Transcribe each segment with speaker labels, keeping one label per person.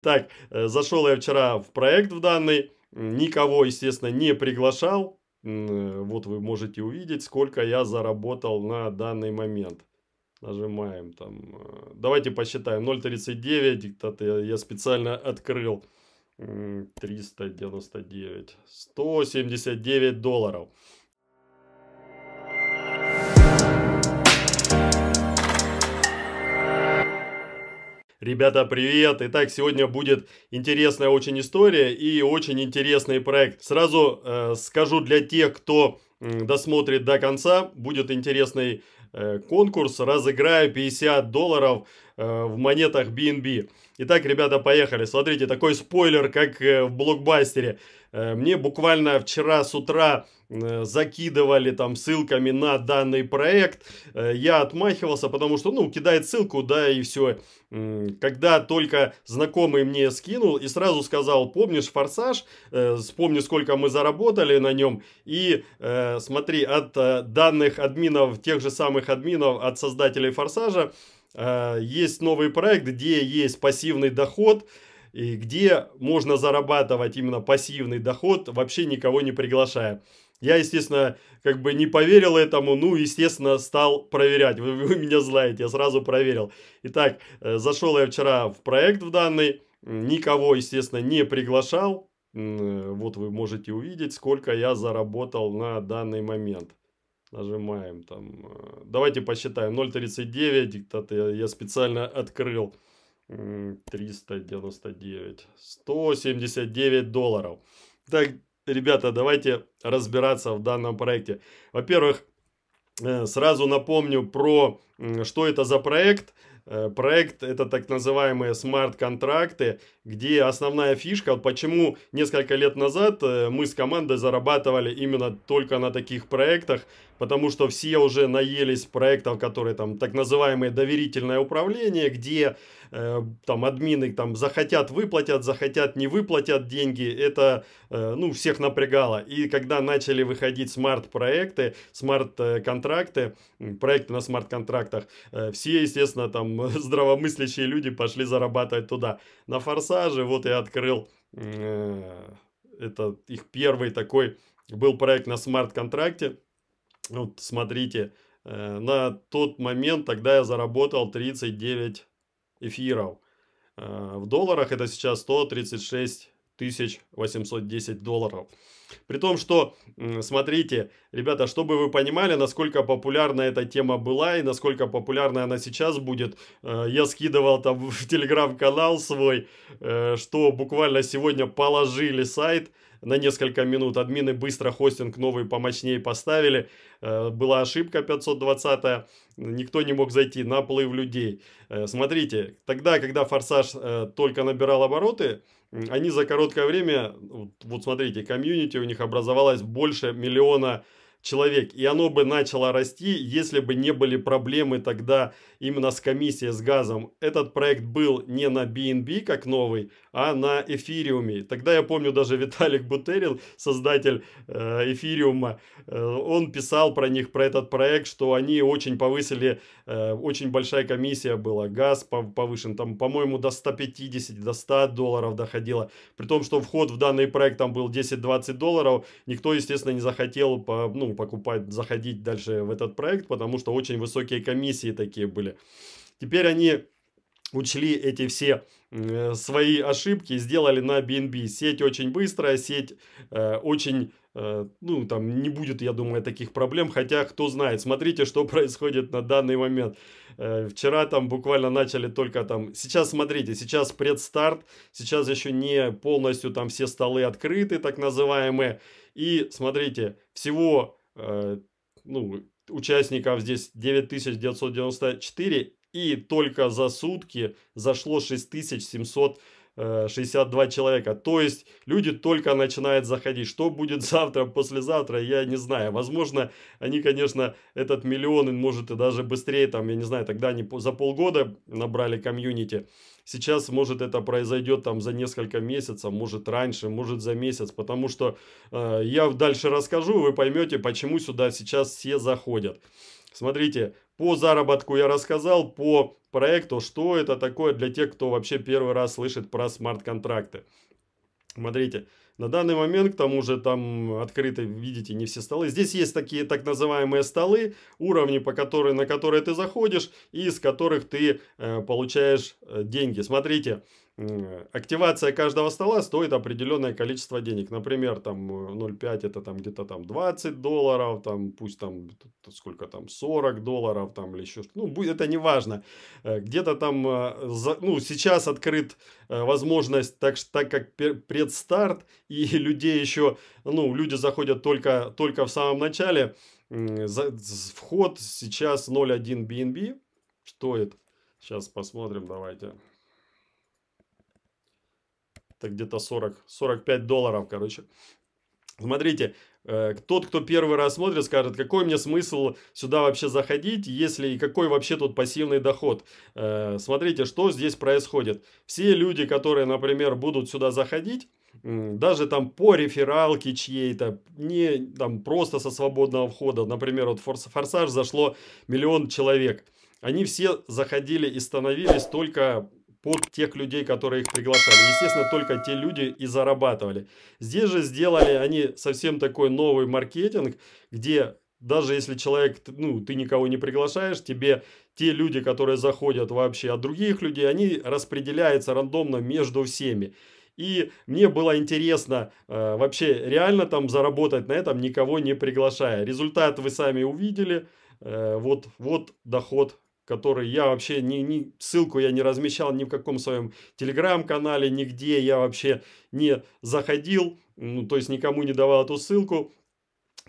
Speaker 1: Так, э, зашел я вчера в проект в данный, никого, естественно, не приглашал. Э, вот вы можете увидеть, сколько я заработал на данный момент. Нажимаем там, э, давайте посчитаем, 0,39, я специально открыл 399, 179 долларов. Ребята, привет! Итак, сегодня будет интересная очень история и очень интересный проект. Сразу э, скажу для тех, кто э, досмотрит до конца, будет интересный э, конкурс. Разыграю 50 долларов э, в монетах BNB. Итак, ребята, поехали. Смотрите, такой спойлер, как э, в блокбастере. Э, мне буквально вчера с утра э, закидывали там ссылками на данный проект. Э, я отмахивался, потому что, ну, кидает ссылку, да, и все. Когда только знакомый мне скинул и сразу сказал, помнишь «Форсаж», вспомни, сколько мы заработали на нем. И смотри, от данных админов, тех же самых админов, от создателей «Форсажа», есть новый проект, где есть пассивный доход – и где можно зарабатывать именно пассивный доход, вообще никого не приглашая. Я, естественно, как бы не поверил этому, ну, естественно, стал проверять. Вы, вы меня знаете, я сразу проверил. Итак, э, зашел я вчера в проект в данный, никого, естественно, не приглашал. Э, вот вы можете увидеть, сколько я заработал на данный момент. Нажимаем там. Э, давайте посчитаем. 0.39. Я специально открыл. 399. 179 долларов. Так, ребята, давайте разбираться в данном проекте. Во-первых, э, сразу напомню про что это за проект. Э, проект это так называемые смарт-контракты, где основная фишка, почему несколько лет назад э, мы с командой зарабатывали именно только на таких проектах, потому что все уже наелись проектов, которые там так называемое доверительное управление, где э, там админы там захотят выплатят, захотят не выплатят деньги, это э, ну всех напрягало. И когда начали выходить смарт-проекты, смарт-контракты, проекты на смарт-контрактах, э, все, естественно, там здравомыслящие люди пошли зарабатывать туда. На форсаже вот я открыл э, это их первый такой был проект на смарт-контракте, вот ну, смотрите, э, на тот момент тогда я заработал 39 эфиров. Э, в долларах это сейчас 136 810 долларов. При том, что, смотрите, ребята, чтобы вы понимали, насколько популярна эта тема была и насколько популярна она сейчас будет, э, я скидывал там в телеграм-канал свой, что буквально сегодня положили сайт – на несколько минут. Админы быстро хостинг новый помощнее поставили. Э, была ошибка 520 никто не мог зайти на людей. Э, смотрите, тогда, когда «Форсаж» э, только набирал обороты, они за короткое время, вот смотрите, комьюнити у них образовалось больше миллиона человек. И оно бы начало расти, если бы не были проблемы тогда именно с комиссией, с газом. Этот проект был не на BNB как новый, а на эфириуме. Тогда я помню даже Виталик Бутерин, создатель э, эфириума, э, он писал про них, про этот проект, что они очень повысили, э, очень большая комиссия была, газ повышен, там, по-моему, до 150, до 100 долларов доходило. При том, что вход в данный проект там был 10-20 долларов, никто, естественно, не захотел, ну, рискнул покупать, заходить дальше в этот проект, потому что очень высокие комиссии такие были. Теперь они учли эти все э, свои ошибки, сделали на BNB. Сеть очень быстрая, сеть э, очень, э, ну там не будет, я думаю, таких проблем, хотя кто знает, смотрите, что происходит на данный момент. Э, вчера там буквально начали только там, сейчас смотрите, сейчас предстарт, сейчас еще не полностью там все столы открыты, так называемые, и смотрите, всего Э, ну, участников здесь 9994, и только за сутки зашло 6762 э, человека. То есть люди только начинают заходить. Что будет завтра, послезавтра, я не знаю. Возможно, они, конечно, этот миллион, может, и даже быстрее, там, я не знаю, тогда они за полгода набрали комьюнити. Сейчас, может, это произойдет там за несколько месяцев, может, раньше, может, за месяц, потому что э, я дальше расскажу, вы поймете, почему сюда сейчас все заходят. Смотрите, по заработку я рассказал, по проекту, что это такое для тех, кто вообще первый раз слышит про смарт-контракты. Смотрите, на данный момент, к тому же, там открыты, видите, не все столы. Здесь есть такие так называемые столы, уровни, по которой, на которые ты заходишь, и из которых ты э, получаешь э, деньги. Смотрите, активация каждого стола стоит определенное количество денег. Например, там 0,5 э, это там где-то там 20 долларов, там пусть там сколько там 40 долларов там или еще что-то. Ну, это не важно. Э, где-то там, э, ну, сейчас открыт возможность, так, так как предстарт и людей еще, ну, люди заходят только, только в самом начале. вход сейчас 0,1 BNB. Что это? Сейчас посмотрим, давайте это где-то 40-45 долларов, короче. Смотрите, э, тот, кто первый раз смотрит, скажет, какой мне смысл сюда вообще заходить, если и какой вообще тут пассивный доход. Э, смотрите, что здесь происходит. Все люди, которые, например, будут сюда заходить, даже там по рефералке чьей-то, не там просто со свободного входа, например, вот «Форсаж» зашло миллион человек. Они все заходили и становились только под тех людей, которые их приглашали. Естественно, только те люди и зарабатывали. Здесь же сделали они совсем такой новый маркетинг, где даже если человек, ну, ты никого не приглашаешь, тебе те люди, которые заходят вообще от других людей, они распределяются рандомно между всеми. И мне было интересно э, вообще реально там заработать на этом, никого не приглашая. Результат вы сами увидели. Э, вот, вот доход который я вообще ни, ни, ссылку я не размещал ни в каком своем телеграм-канале, нигде я вообще не заходил, ну, то есть никому не давал эту ссылку,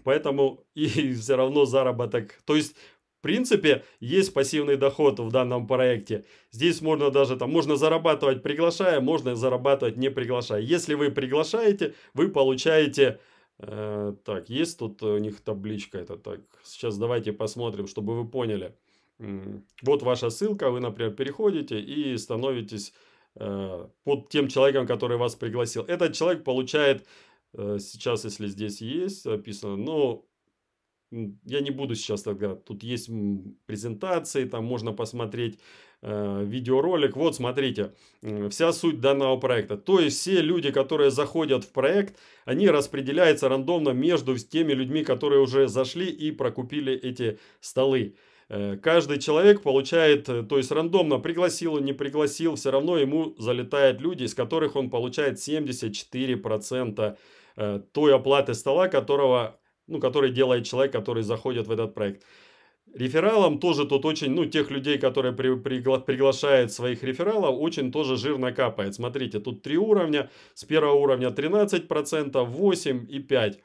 Speaker 1: поэтому и все равно заработок. То есть, в принципе, есть пассивный доход в данном проекте. Здесь можно даже там, можно зарабатывать приглашая, можно зарабатывать не приглашая. Если вы приглашаете, вы получаете э, так, есть тут у них табличка, это так. Сейчас давайте посмотрим, чтобы вы поняли вот ваша ссылка, вы, например, переходите и становитесь э, под тем человеком, который вас пригласил. Этот человек получает, э, сейчас, если здесь есть описано, но я не буду сейчас тогда, тут есть презентации, там можно посмотреть э, видеоролик. Вот, смотрите, вся суть данного проекта. То есть все люди, которые заходят в проект, они распределяются рандомно между теми людьми, которые уже зашли и прокупили эти столы. Э, каждый человек получает, э, то есть рандомно пригласил, не пригласил, все равно ему залетают люди, из которых он получает 74% э, той оплаты стола, которого, ну, который делает человек, который заходит в этот проект. Рефералам тоже тут очень, ну, тех людей, которые при, пригла, приглашают своих рефералов, очень тоже жирно капает. Смотрите, тут три уровня. С первого уровня 13%, 8% и 5%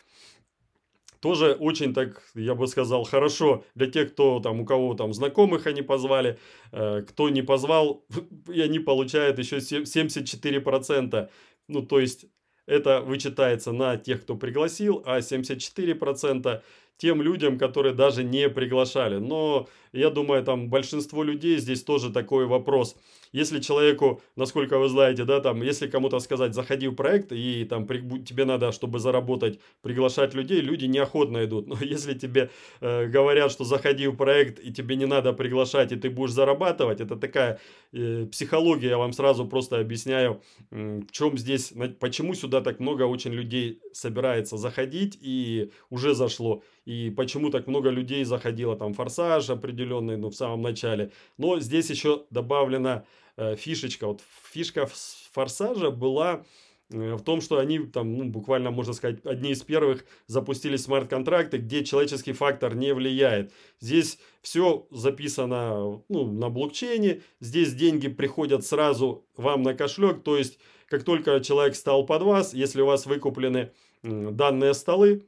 Speaker 1: тоже очень так, я бы сказал, хорошо для тех, кто там, у кого там знакомых они позвали, э, кто не позвал, и они получают еще 74%. Ну, то есть это вычитается на тех, кто пригласил, а 74% тем людям, которые даже не приглашали. Но я думаю, там большинство людей здесь тоже такой вопрос – если человеку, насколько вы знаете, да, там, если кому-то сказать, заходи в проект, и там при, тебе надо, чтобы заработать, приглашать людей, люди неохотно идут. Но если тебе э, говорят, что заходи в проект, и тебе не надо приглашать, и ты будешь зарабатывать, это такая э, психология, я вам сразу просто объясняю, э, в чем здесь, почему сюда так много очень людей собирается заходить, и уже зашло и почему так много людей заходило, там, форсаж определенный, ну, в самом начале. Но здесь еще добавлена э, фишечка. Вот фишка форсажа была э, в том, что они там, ну, буквально, можно сказать, одни из первых запустили смарт-контракты, где человеческий фактор не влияет. Здесь все записано ну, на блокчейне, здесь деньги приходят сразу вам на кошелек, то есть, как только человек стал под вас, если у вас выкуплены данные столы,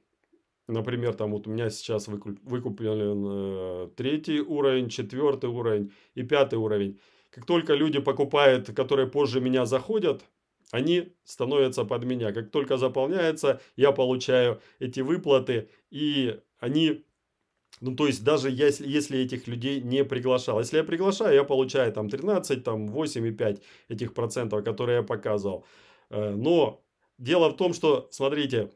Speaker 1: Например, там вот у меня сейчас выкуплен э, третий уровень, четвертый уровень и пятый уровень. Как только люди покупают, которые позже меня заходят, они становятся под меня. Как только заполняется, я получаю эти выплаты, и они ну, то есть, даже если, если этих людей не приглашал. Если я приглашаю, я получаю там 13, там 8,5 этих процентов, которые я показывал. Э, но дело в том, что, смотрите,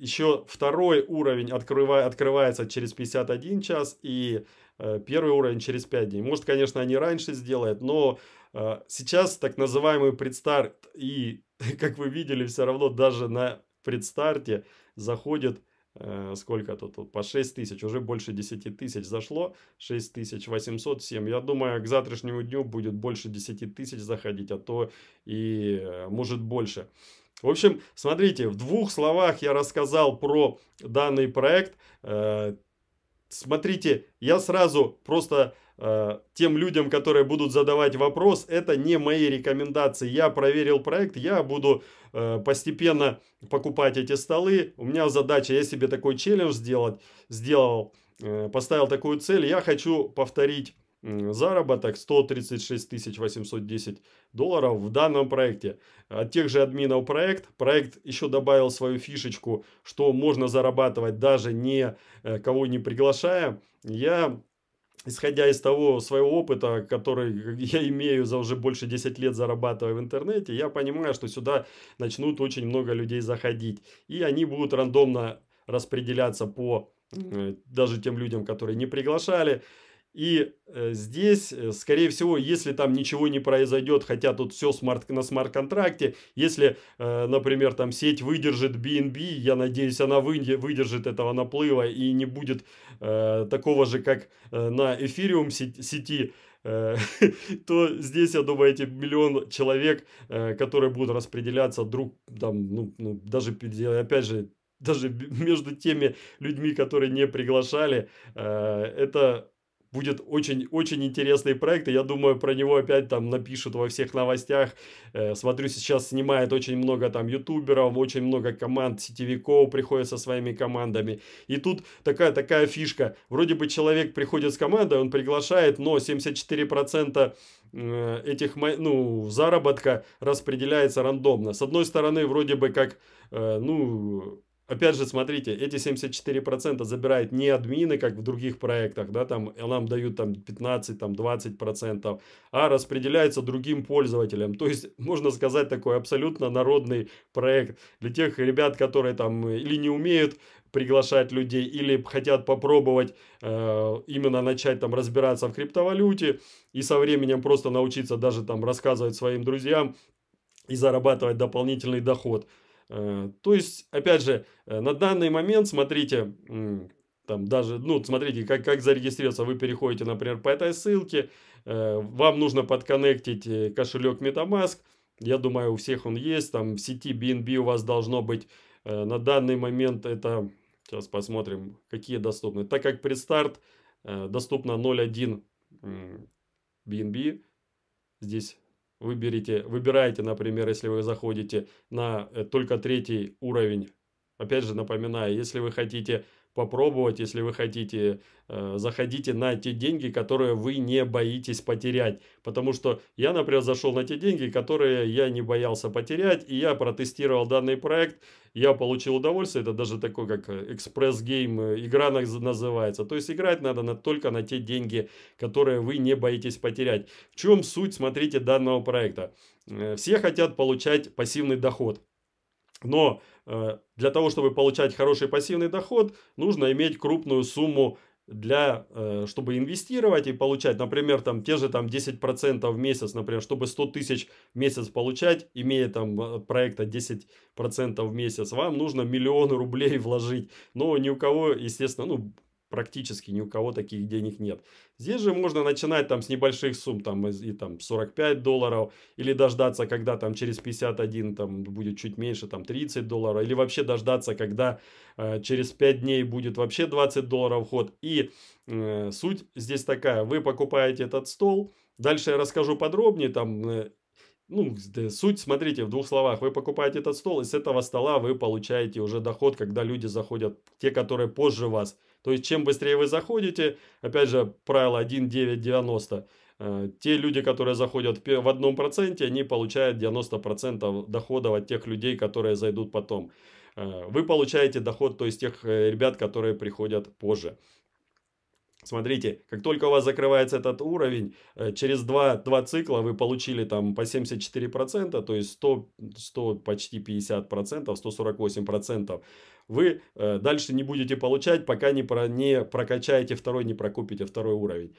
Speaker 1: еще второй уровень открывай, открывается через 51 час и э, первый уровень через 5 дней. Может, конечно, они раньше сделают, но э, сейчас так называемый предстарт и, как вы видели, все равно даже на предстарте заходит э, сколько тут, тут по 6 тысяч, уже больше 10 тысяч зашло, 6 тысяч 807. Я думаю, к завтрашнему дню будет больше 10 тысяч заходить, а то и э, может больше. В общем, смотрите, в двух словах я рассказал про данный проект. Э, смотрите, я сразу просто э, тем людям, которые будут задавать вопрос, это не мои рекомендации. Я проверил проект, я буду э, постепенно покупать эти столы. У меня задача, я себе такой челлендж сделать, сделал, поставил такую цель. Я хочу повторить заработок 136 810 долларов в данном проекте. От тех же админов проект. Проект еще добавил свою фишечку, что можно зарабатывать даже не э, кого не приглашая. Я Исходя из того своего опыта, который я имею за уже больше 10 лет зарабатывая в интернете, я понимаю, что сюда начнут очень много людей заходить. И они будут рандомно распределяться по э, даже тем людям, которые не приглашали. И э, здесь, э, скорее всего, если там ничего не произойдет, хотя тут все смарт, на смарт-контракте, если, э, например, там сеть выдержит BNB, я надеюсь, она выдержит этого наплыва и не будет такого же, как на эфириум сети, то здесь, я думаю, эти миллион человек, которые будут распределяться друг, там, ну, ну, даже, опять же, даже между теми людьми, которые не приглашали, это будет очень-очень интересный проект, и я думаю, про него опять там напишут во всех новостях. Э, смотрю, сейчас снимает очень много там ютуберов, очень много команд, сетевиков приходят со своими командами. И тут такая-такая фишка. Вроде бы человек приходит с командой, он приглашает, но 74% э, этих, ну, заработка распределяется рандомно. С одной стороны, вроде бы как, э, ну, Опять же, смотрите, эти 74% забирает не админы, как в других проектах, да, там нам дают там 15, там 20%, а распределяется другим пользователям. То есть, можно сказать, такой абсолютно народный проект для тех ребят, которые там или не умеют приглашать людей, или хотят попробовать э, именно начать там разбираться в криптовалюте и со временем просто научиться даже там рассказывать своим друзьям и зарабатывать дополнительный доход. Э, то есть, опять же, э, на данный момент, смотрите, там даже, ну, смотрите, как, как зарегистрироваться, вы переходите, например, по этой ссылке, э, вам нужно подконнектить кошелек MetaMask, я думаю, у всех он есть, там в сети BNB у вас должно быть на данный момент это, сейчас посмотрим, какие доступны. Так как предстарт доступно 0.1 BNB, здесь выберите, выбираете, например, если вы заходите на э, только третий уровень. Опять же напоминаю, если вы хотите попробовать, если вы хотите. Э, заходите на те деньги, которые вы не боитесь потерять. Потому что я, например, зашел на те деньги, которые я не боялся потерять. И я протестировал данный проект. Я получил удовольствие. Это даже такой, как э, экспресс-гейм, э, игра называется. То есть играть надо на, только на те деньги, которые вы не боитесь потерять. В чем суть, смотрите, данного проекта? Все хотят получать пассивный доход. Но Э, для того, чтобы получать хороший пассивный доход, нужно иметь крупную сумму для, э, чтобы инвестировать и получать, например, там те же там 10% в месяц, например, чтобы 100 тысяч в месяц получать, имея там э, проекта 10% в месяц, вам нужно миллион рублей вложить. Но ни у кого, естественно, ну, практически ни у кого таких денег нет. Здесь же можно начинать там с небольших сумм, там и там 45 долларов, или дождаться, когда там через 51 там будет чуть меньше, там 30 долларов, или вообще дождаться, когда э, через 5 дней будет вообще 20 долларов вход. И э, суть здесь такая, вы покупаете этот стол, дальше я расскажу подробнее, там э, ну, суть, смотрите, в двух словах. Вы покупаете этот стол, и с этого стола вы получаете уже доход, когда люди заходят, те, которые позже вас. То есть, чем быстрее вы заходите, опять же, правило 1, 9, 90, те люди, которые заходят в одном проценте, они получают 90% дохода от тех людей, которые зайдут потом. Э, вы получаете доход, то есть тех э, ребят, которые приходят позже. Смотрите, как только у вас закрывается этот уровень, э, через 2, 2 цикла вы получили там по 74%, то есть 100, 100 почти 50%, 148% вы э, дальше не будете получать, пока не, про, не прокачаете второй, не прокупите второй уровень.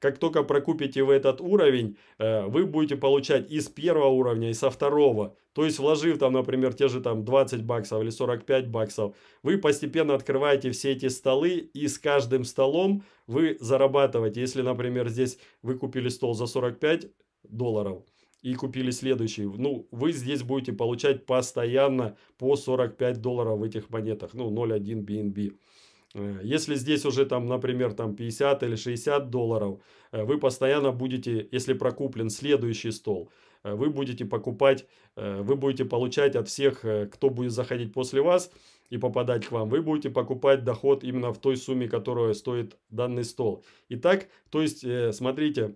Speaker 1: Как только прокупите вы этот уровень, э, вы будете получать из первого уровня, и со второго. То есть, вложив там, например, те же там 20 баксов или 45 баксов, вы постепенно открываете все эти столы, и с каждым столом вы зарабатываете. Если, например, здесь вы купили стол за 45 долларов, и купили следующий. Ну, вы здесь будете получать постоянно по 45 долларов в этих монетах, ну, 0.1 BNB. Э, если здесь уже там, например, там 50 или 60 долларов, э, вы постоянно будете, если прокуплен следующий стол, э, вы будете покупать, вы будете получать от всех, кто будет заходить после вас и попадать к вам, вы будете покупать доход именно в той сумме, которая стоит данный стол. Итак, то есть, смотрите,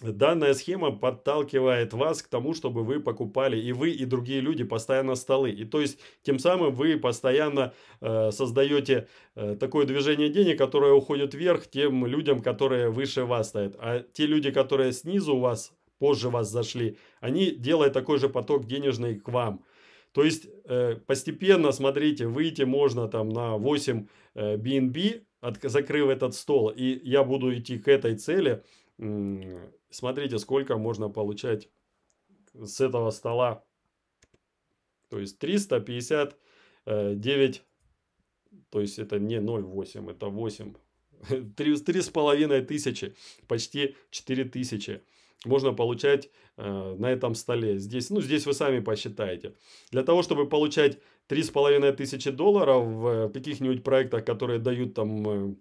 Speaker 1: Данная схема подталкивает вас к тому, чтобы вы покупали и вы, и другие люди постоянно столы. И то есть тем самым вы постоянно э, создаете э, такое движение денег, которое уходит вверх тем людям, которые выше вас стоят. А те люди, которые снизу у вас, позже вас зашли, они делают такой же поток денежный к вам. То есть э, постепенно, смотрите, выйти можно там на 8 э, BNB, от, закрыв этот стол, и я буду идти к этой цели, смотрите, сколько можно получать с этого стола. То есть 359, э, то есть это не 0,8, это 8. 3,5 тысячи, почти 4 тысячи можно получать э, на этом столе. Здесь, ну, здесь вы сами посчитаете. Для того, чтобы получать 3,5 тысячи долларов в каких-нибудь проектах, которые дают там э,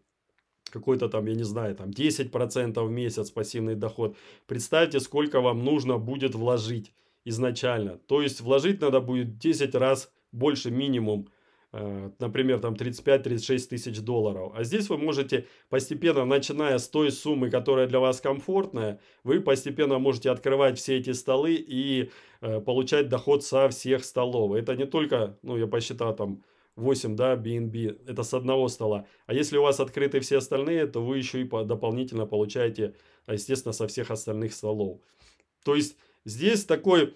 Speaker 1: какой-то там, я не знаю, там 10% в месяц пассивный доход. Представьте, сколько вам нужно будет вложить изначально. То есть вложить надо будет 10 раз больше минимум, э, например, там 35-36 тысяч долларов. А здесь вы можете постепенно, начиная с той суммы, которая для вас комфортная, вы постепенно можете открывать все эти столы и э, получать доход со всех столов. Это не только, ну, я посчитал там 8, да, BNB, это с одного стола. А если у вас открыты все остальные, то вы еще и дополнительно получаете, а, естественно, со всех остальных столов. То есть здесь такой,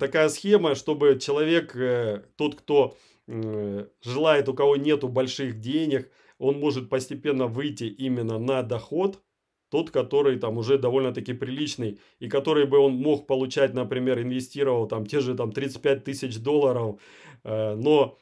Speaker 1: такая схема, чтобы человек, э, тот, кто желает, у кого нету больших денег, он может постепенно выйти именно на доход, тот, который там уже довольно-таки приличный, и который бы он мог получать, например, инвестировал там те же там 35 тысяч долларов, э, но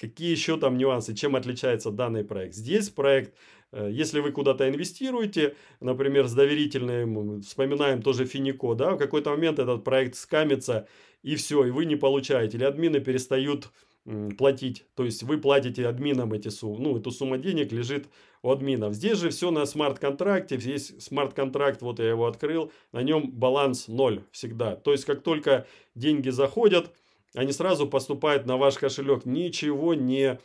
Speaker 1: какие еще там нюансы, чем отличается данный проект. Здесь проект, э, если вы куда-то инвестируете, например, с доверительным, вспоминаем тоже Финико, да, в какой-то момент этот проект скамится, и все, и вы не получаете, или админы перестают платить, то есть вы платите админам эти суммы, ну, эту сумму денег лежит у админов. Здесь же все на смарт-контракте, здесь смарт-контракт, вот я его открыл, на нем баланс 0 всегда. То есть, как только деньги заходят, они сразу поступают на ваш кошелек. Ничего не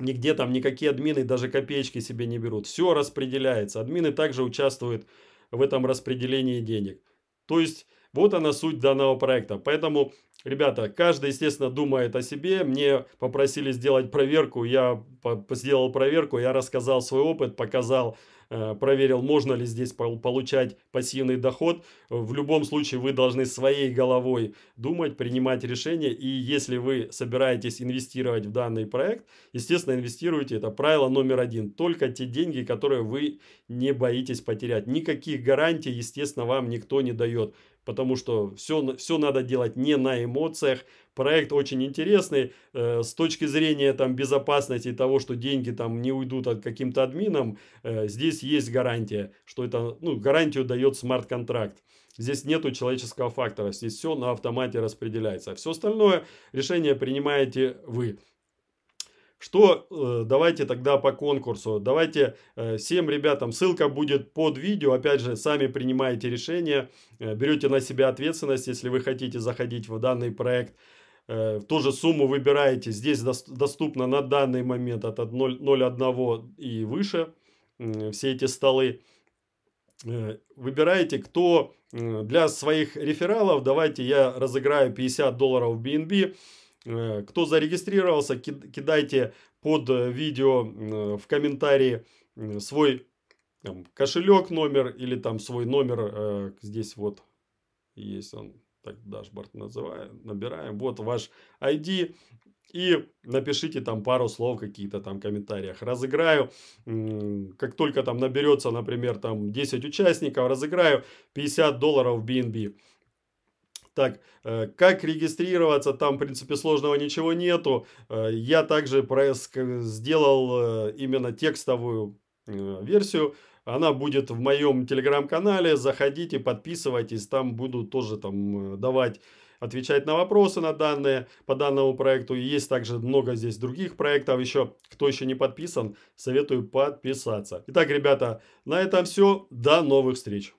Speaker 1: нигде там никакие админы даже копеечки себе не берут. Все распределяется. Админы также участвуют в этом распределении денег. То есть вот она суть данного проекта. Поэтому, ребята, каждый, естественно, думает о себе. Мне попросили сделать проверку, я сделал проверку, я рассказал свой опыт, показал Э, проверил, можно ли здесь получать пассивный доход. В любом случае вы должны своей головой думать, принимать решения. И если вы собираетесь инвестировать в данный проект, естественно, инвестируйте. Это правило номер один. Только те деньги, которые вы не боитесь потерять. Никаких гарантий, естественно, вам никто не дает потому что все, все надо делать не на эмоциях. Проект очень интересный э, с точки зрения там, безопасности и того, что деньги там не уйдут от каким-то админам. Э, здесь есть гарантия, что это, ну, гарантию дает смарт-контракт. Здесь нету человеческого фактора, здесь все на автомате распределяется. Все остальное решение принимаете вы. Что, э, давайте тогда по конкурсу, давайте э, всем ребятам, ссылка будет под видео, опять же, сами принимаете решение, э, берете на себя ответственность, если вы хотите заходить в данный проект, ту же сумму выбираете, здесь доступно на данный момент от 0,1 и выше все эти столы. Выбираете, кто для своих рефералов, давайте я разыграю 50 долларов BNB, Э, кто зарегистрировался, кидайте под э, видео э, в комментарии свой там, кошелек номер или там свой номер. Здесь вот есть он, так дашборд называем, набираем. Вот ваш ID и напишите там пару слов какие-то там в комментариях. Разыграю, как только там наберется, например, там 10 участников, разыграю 50 долларов BNB. Так, э, как регистрироваться, там, в принципе, сложного ничего нету. Э, я также сделал э, именно текстовую версию. Она будет в моем телеграм-канале. Заходите, подписывайтесь. Там буду тоже там давать отвечать на вопросы на данные по данному проекту. есть также много здесь других проектов еще. Кто еще не подписан, советую подписаться. Итак, ребята, на этом все. До новых встреч.